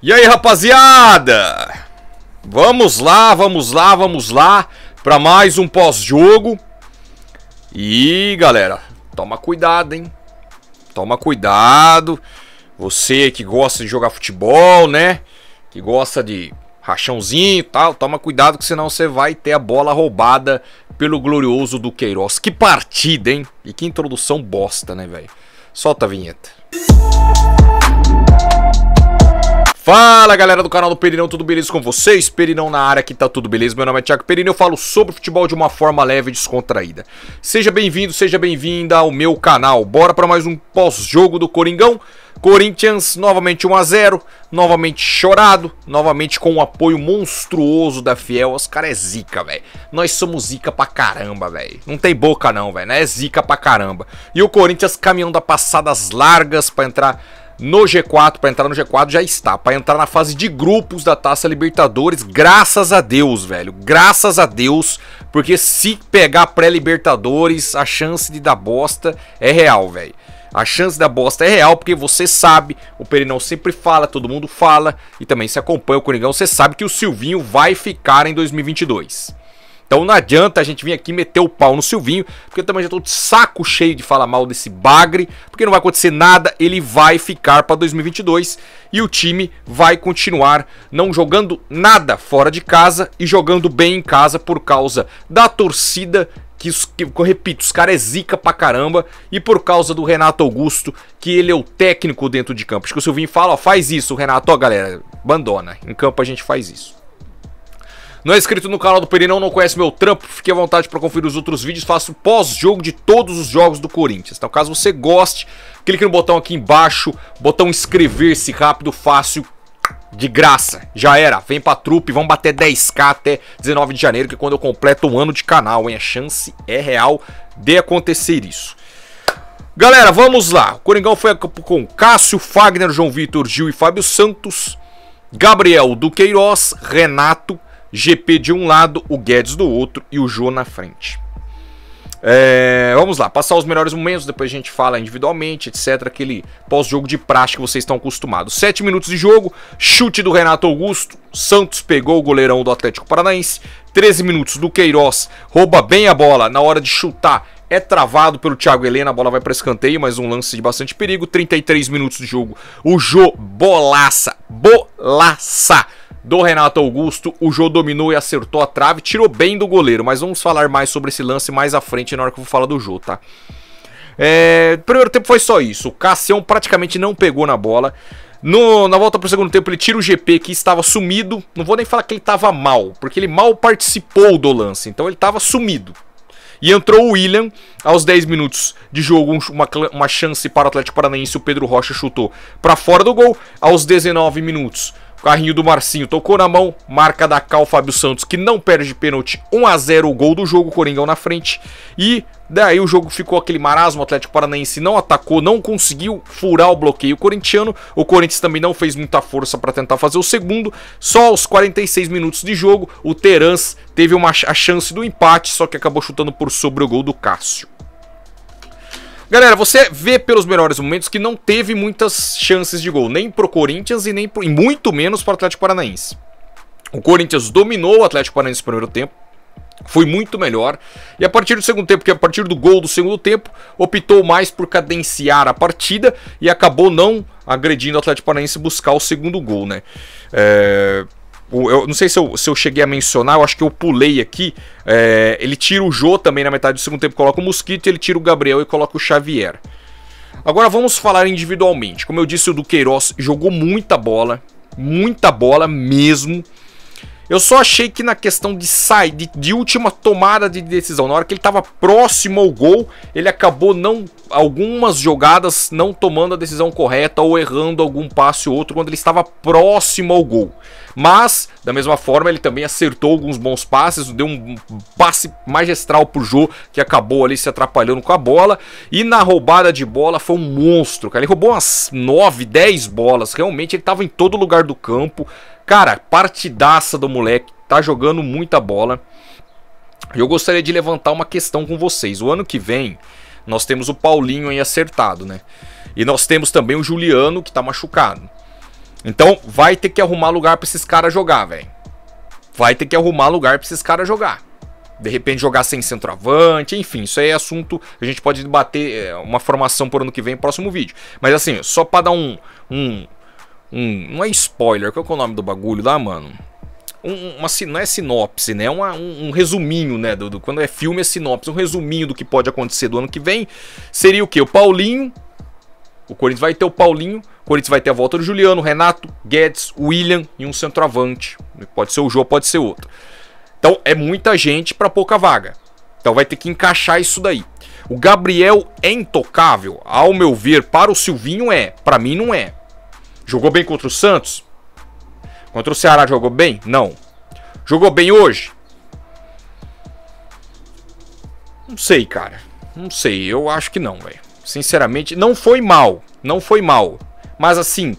E aí, rapaziada? Vamos lá, vamos lá, vamos lá para mais um pós-jogo. E, galera, toma cuidado, hein? Toma cuidado. Você que gosta de jogar futebol, né? Que gosta de rachãozinho e tal, toma cuidado que senão você vai ter a bola roubada pelo glorioso do Queiroz. Que partida, hein? E que introdução bosta, né, velho? Solta a vinheta. Música Fala galera do canal do Perinão, tudo beleza com vocês? Perinão na área, que tá tudo beleza? Meu nome é Thiago Perinão, eu falo sobre futebol de uma forma leve e descontraída. Seja bem-vindo, seja bem-vinda ao meu canal. Bora para mais um pós-jogo do Coringão. Corinthians novamente 1 a 0, novamente chorado, novamente com o um apoio monstruoso da Fiel. Os caras é zica, velho. Nós somos zica pra caramba, velho. Não tem boca não, velho. Né? É zica pra caramba. E o Corinthians caminhão da passadas largas para entrar no G4, para entrar no G4 já está, para entrar na fase de grupos da Taça Libertadores, graças a Deus, velho. Graças a Deus, porque se pegar pré-Libertadores, a chance de dar bosta é real, velho. A chance da bosta é real, porque você sabe, o Perinão sempre fala, todo mundo fala, e também se acompanha o Coringão, você sabe que o Silvinho vai ficar em 2022. Então não adianta a gente vir aqui meter o pau no Silvinho, porque eu também já tô de saco cheio de falar mal desse bagre, porque não vai acontecer nada, ele vai ficar para 2022 e o time vai continuar não jogando nada fora de casa e jogando bem em casa por causa da torcida que, que eu repito, os caras é zica pra caramba, e por causa do Renato Augusto, que ele é o técnico dentro de campo. Acho que o Silvinho fala, ó, faz isso, o Renato, ó, galera, abandona. Em campo a gente faz isso. Não é inscrito no canal do Perinão, não conhece meu trampo, fique à vontade para conferir os outros vídeos. Faço pós-jogo de todos os jogos do Corinthians. Então, caso você goste, clique no botão aqui embaixo, botão inscrever-se rápido, fácil, de graça. Já era. Vem pra trupe, vamos bater 10k até 19 de janeiro, que é quando eu completo um ano de canal, hein? A chance é real de acontecer isso. Galera, vamos lá. O Coringão foi com Cássio, Fagner, João Vitor, Gil e Fábio Santos, Gabriel Duqueiroz, Renato, GP de um lado, o Guedes do outro e o Jô na frente. É, vamos lá, passar os melhores momentos, depois a gente fala individualmente, etc. Aquele pós-jogo de prática que vocês estão acostumados. Sete minutos de jogo, chute do Renato Augusto, Santos pegou o goleirão do Atlético Paranaense. 13 minutos do Queiroz, rouba bem a bola na hora de chutar. É travado pelo Thiago Helena, a bola vai para escanteio, mas um lance de bastante perigo. 33 minutos de jogo, o Jô bolaça, bolaça do Renato Augusto. O Jô dominou e acertou a trave, tirou bem do goleiro, mas vamos falar mais sobre esse lance mais à frente na hora que eu vou falar do Jô, tá? É, primeiro tempo foi só isso. O Cassião praticamente não pegou na bola. No, na volta pro segundo tempo, ele tira o GP que estava sumido. Não vou nem falar que ele estava mal, porque ele mal participou do lance, então ele estava sumido. E entrou o William aos 10 minutos de jogo, uma, uma chance para o Atlético Paranaense. O Pedro Rocha chutou para fora do gol. Aos 19 minutos, Carrinho do Marcinho tocou na mão, marca da Cal Fábio Santos, que não perde pênalti, 1 a 0 o gol do jogo, Coringão na frente. E daí o jogo ficou aquele marasmo, o Atlético Paranaense não atacou, não conseguiu furar o bloqueio corintiano. O Corinthians também não fez muita força para tentar fazer o segundo. Só aos 46 minutos de jogo, o Terans teve uma, a chance do empate, só que acabou chutando por sobre o gol do Cássio. Galera, você vê pelos melhores momentos que não teve muitas chances de gol, nem pro Corinthians e nem pro, e muito menos pro Atlético Paranaense. O Corinthians dominou o Atlético Paranaense no primeiro tempo, foi muito melhor. E a partir do segundo tempo, que a partir do gol do segundo tempo, optou mais por cadenciar a partida e acabou não agredindo o Atlético Paranaense buscar o segundo gol, né? É eu não sei se eu, se eu cheguei a mencionar, eu acho que eu pulei aqui. É, ele tira o Jô também na metade do segundo tempo, coloca o Mosquito, ele tira o Gabriel e coloca o Xavier. Agora vamos falar individualmente. Como eu disse, o Duqueiroz jogou muita bola, muita bola mesmo. Eu só achei que na questão de sai, de, de, última tomada de decisão, na hora que ele estava próximo ao gol, ele acabou não algumas jogadas não tomando a decisão correta ou errando algum passe ou outro quando ele estava próximo ao gol. Mas, da mesma forma, ele também acertou alguns bons passes, deu um passe magistral pro Jô, que acabou ali se atrapalhando com a bola. E na roubada de bola foi um monstro, cara. Ele roubou umas 9, 10 bolas. Realmente ele tava em todo lugar do campo. Cara, partidaça do moleque. Tá jogando muita bola. Eu gostaria de levantar uma questão com vocês. O ano que vem, nós temos o Paulinho aí acertado, né? E nós temos também o Juliano, que tá machucado. Então vai ter que arrumar lugar para esses caras jogar, velho. Vai ter que arrumar lugar para esses caras jogar. De repente jogar sem centroavante, enfim, isso aí é assunto. A gente pode debater é, uma formação por ano que vem, próximo vídeo. Mas assim, só para dar um, um, um. Não é spoiler, qual é o nome do bagulho lá, mano? Um, uma, não é sinopse, né? Uma, um, um, resuminho, né? Do, do, quando é filme é sinopse, um resuminho do que pode acontecer do ano que vem. Seria o quê? O Paulinho. O Corinthians vai ter o Paulinho Corinthians vai ter a volta do Juliano, Renato, Guedes, William e um centroavante. Pode ser o João, pode ser outro. Então é muita gente para pouca vaga. Então vai ter que encaixar isso daí. O Gabriel é intocável, ao meu ver, para o Silvinho é, para mim não é. Jogou bem contra o Santos? Contra o Ceará jogou bem? Não. Jogou bem hoje? Não sei, cara. Não sei, eu acho que não, velho. Sinceramente, não foi mal, não foi mal. Mas assim,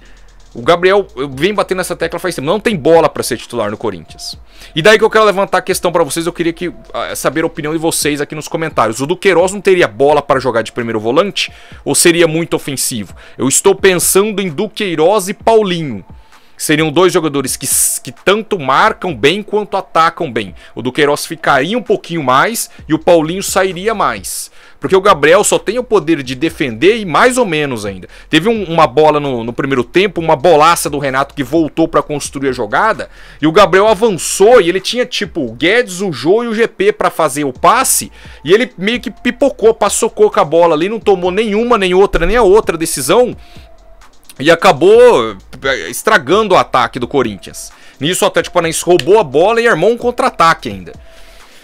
o Gabriel vem batendo essa tecla faz tempo. Não tem bola para ser titular no Corinthians. E daí que eu quero levantar a questão para vocês. Eu queria que, ah, saber a opinião de vocês aqui nos comentários. O Duqueiroz não teria bola para jogar de primeiro volante? Ou seria muito ofensivo? Eu estou pensando em Duqueiroz e Paulinho. Seriam dois jogadores que, que tanto marcam bem quanto atacam bem. O Duqueiroz ficaria um pouquinho mais e o Paulinho sairia mais. Porque o Gabriel só tem o poder de defender e mais ou menos ainda. Teve um, uma bola no, no, primeiro tempo, uma bolaça do Renato que voltou para construir a jogada. E o Gabriel avançou e ele tinha tipo o Guedes, o Jô e o GP para fazer o passe. E ele meio que pipocou, passou com a bola ali, não tomou nenhuma, nem outra, nem a outra decisão. E acabou eh, estragando o ataque do Corinthians. Nisso o Atlético Paranaense roubou a bola e armou um contra-ataque ainda.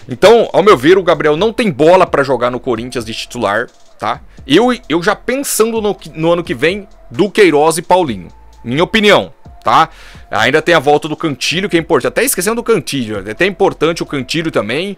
Então, ao meu ver, o Gabriel não tem bola para jogar no Corinthians de titular, tá? Eu, eu já pensando no, no ano que vem, do Queiroz e Paulinho. Minha opinião, tá? Ainda tem a volta do Cantilho, que é importante. Até esquecendo do Cantilho, é até importante o Cantilho também.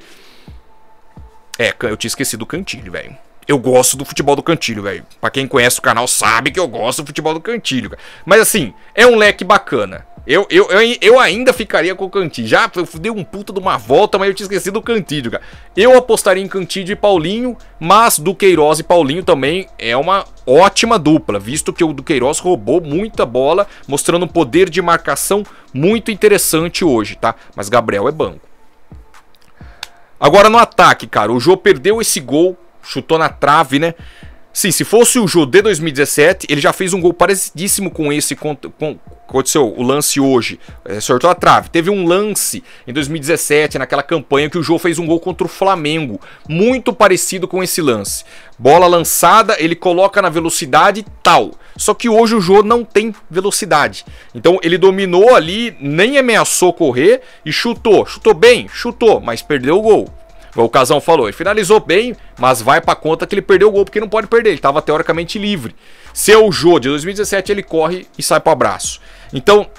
É, eu tinha esquecido do Cantilho, velho. Eu gosto do futebol do Cantilho, velho. Pra quem conhece o canal sabe que eu gosto do futebol do Cantilho, cara. Mas assim, é um leque bacana. Eu, eu, eu, eu, ainda ficaria com o Cantídio. Já eu dei um puta de uma volta, mas eu tinha esquecido o Cantídio, cara. Eu apostaria em Cantídio e Paulinho, mas Duqueiroz e Paulinho também é uma ótima dupla, visto que o Duqueiroz roubou muita bola, mostrando um poder de marcação muito interessante hoje, tá? Mas Gabriel é banco. Agora no ataque, cara, o Jô perdeu esse gol, chutou na trave, né? Sim, se fosse o Jô de 2017, ele já fez um gol parecidíssimo com esse com, com, aconteceu o lance hoje. É, sortou a trave. Teve um lance em 2017, naquela campanha, que o Jô fez um gol contra o Flamengo. Muito parecido com esse lance. Bola lançada, ele coloca na velocidade tal. Só que hoje o Jô não tem velocidade. Então ele dominou ali, nem ameaçou correr e chutou. Chutou bem, chutou, mas perdeu o gol o Casão falou, ele finalizou bem, mas vai pra conta que ele perdeu o gol, porque não pode perder, ele tava teoricamente livre. Seu Jô, de 2017, ele corre e sai pro abraço. Então,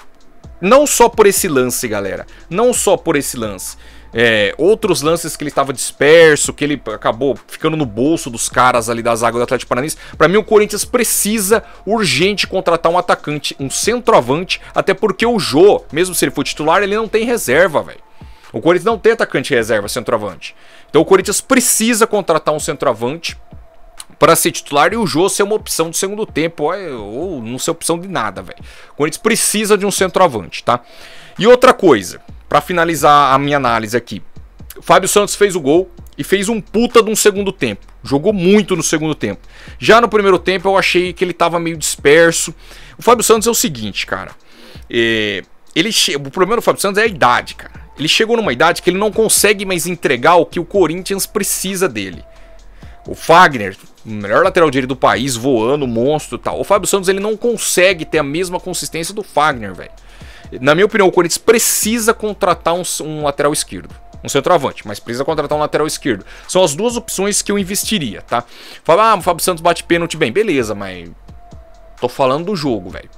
não só por esse lance, galera, não só por esse lance, é, outros lances que ele estava disperso, que ele acabou ficando no bolso dos caras ali das águas do Atlético Paranaense. Para mim, o Corinthians precisa urgente contratar um atacante, um centroavante, até porque o Jô, mesmo se ele for titular, ele não tem reserva, velho. O Corinthians não tem atacante reserva, centroavante. Então o Corinthians precisa contratar um centroavante para ser titular e o Jô ser uma opção do segundo tempo, ou não ser opção de nada, velho. O Corinthians precisa de um centroavante, tá? E outra coisa, para finalizar a minha análise aqui. O Fábio Santos fez o gol e fez um puta de um segundo tempo. Jogou muito no segundo tempo. Já no primeiro tempo eu achei que ele tava meio disperso. O Fábio Santos é o seguinte, cara. É... Ele che... O problema do Fábio Santos é a idade, cara. Ele chegou numa idade que ele não consegue mais entregar o que o Corinthians precisa dele. O Fagner, o melhor lateral direito do país, voando, monstro e tal. O Fábio Santos ele não consegue ter a mesma consistência do Fagner, velho. Na minha opinião, o Corinthians precisa contratar um, um lateral esquerdo um centroavante, mas precisa contratar um lateral esquerdo. São as duas opções que eu investiria, tá? Fala, ah, o Fábio Santos bate pênalti bem, beleza, mas tô falando do jogo, velho.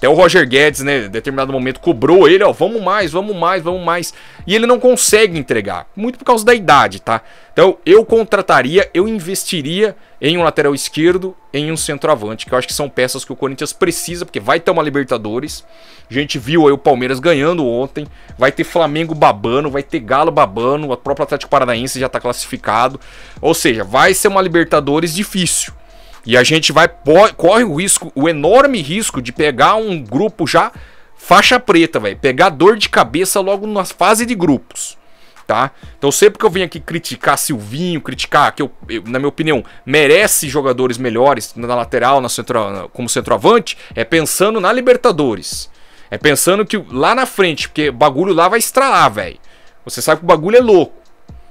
Até o Roger Guedes, né, em determinado momento, cobrou ele, ó, vamos mais, vamos mais, vamos mais. E ele não consegue entregar, muito por causa da idade, tá? Então, eu contrataria, eu investiria em um lateral esquerdo, em um centroavante, que eu acho que são peças que o Corinthians precisa, porque vai ter uma Libertadores. A gente viu aí o Palmeiras ganhando ontem, vai ter Flamengo babando, vai ter Galo babando, o próprio Atlético Paranaense já tá classificado. Ou seja, vai ser uma Libertadores difícil. E a gente vai corre o risco, o enorme risco de pegar um grupo já faixa preta, velho, pegar dor de cabeça logo na fase de grupos. Tá? Então sempre que eu venho aqui criticar Silvinho, criticar que eu, eu, na minha opinião, merece jogadores melhores na lateral, na centro, como centroavante, é pensando na Libertadores. É pensando que lá na frente, porque bagulho lá vai estralar, velho. Você sabe que o bagulho é louco.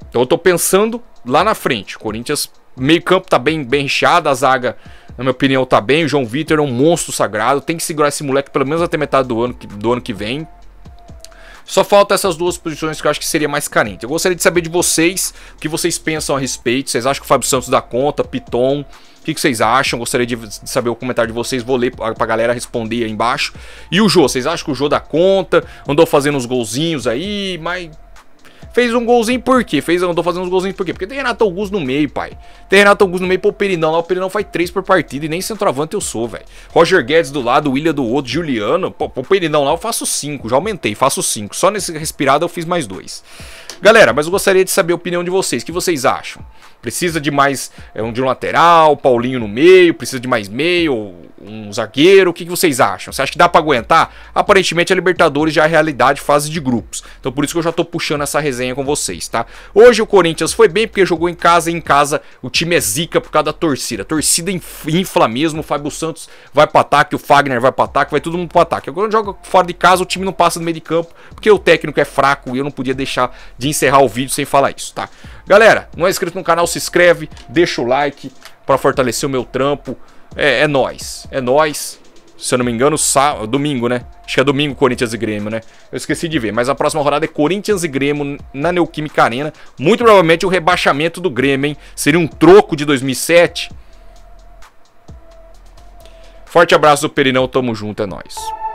Então eu tô pensando lá na frente. Corinthians meio-campo tá bem, bem recheado, a zaga, na minha opinião, tá bem. O João Vitor é um monstro sagrado. Tem que segurar esse moleque pelo menos até metade do ano, do ano que vem. Só falta essas duas posições que eu acho que seria mais carente. Eu gostaria de saber de vocês o que vocês pensam a respeito. Vocês acham que o Fábio Santos dá conta? Piton? O que, que vocês acham? Gostaria de saber o comentário de vocês. Vou ler pra galera responder aí embaixo. E o Jô, vocês acham que o Jô dá conta? Andou fazendo uns golzinhos aí, mas Fez um golzinho por quê? Fez, andou fazendo uns golzinhos por quê? Porque tem Renato Augusto no meio, pai. Tem Renato Augusto no meio o Perinão. Lá o Perinão faz três por partida e nem centroavante eu sou, velho. Roger Guedes do lado, William do outro, Juliano. Pô, o Perinão lá eu faço cinco. Já aumentei, faço cinco. Só nesse respirado eu fiz mais dois. Galera, mas eu gostaria de saber a opinião de vocês. O que vocês acham? Precisa de mais é, um de um lateral, Paulinho no meio, precisa de mais meio, um zagueiro? O que, que vocês acham? Você acha que dá para aguentar? Aparentemente a Libertadores já é realidade fase de grupos. Então por isso que eu já tô puxando essa resenha com vocês, tá? Hoje o Corinthians foi bem porque jogou em casa e em casa o time é zica por causa da torcida. A torcida infla mesmo, o Fábio Santos vai pro ataque, o Fagner vai pro ataque, vai todo mundo pro ataque. Agora joga fora de casa, o time não passa no meio de campo, porque o técnico é fraco e eu não podia deixar de encerrar o vídeo sem falar isso, tá? Galera, não é inscrito no canal, se inscreve, deixa o like para fortalecer o meu trampo é, é nós. É nós. Se eu não me engano, sábado, domingo, né? Acho que é domingo Corinthians e Grêmio, né? Eu esqueci de ver. Mas a próxima rodada é Corinthians e Grêmio na Neoquímica Arena. Muito provavelmente o rebaixamento do Grêmio, hein? Seria um troco de 2007. Forte abraço do Perinão, tamo junto, é nós.